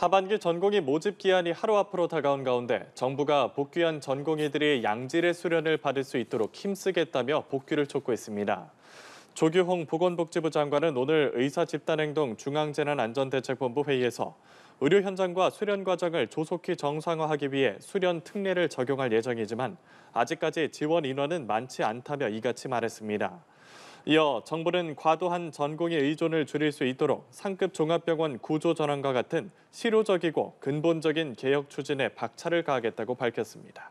하반기 전공의 모집 기한이 하루 앞으로 다가온 가운데 정부가 복귀한 전공의들이 양질의 수련을 받을 수 있도록 힘쓰겠다며 복귀를 촉구했습니다. 조규홍 보건복지부 장관은 오늘 의사집단행동 중앙재난안전대책본부 회의에서 의료 현장과 수련 과정을 조속히 정상화하기 위해 수련 특례를 적용할 예정이지만 아직까지 지원 인원은 많지 않다며 이같이 말했습니다. 이어 정부는 과도한 전공의 의존을 줄일 수 있도록 상급 종합병원 구조 전환과 같은 실효적이고 근본적인 개혁 추진에 박차를 가하겠다고 밝혔습니다.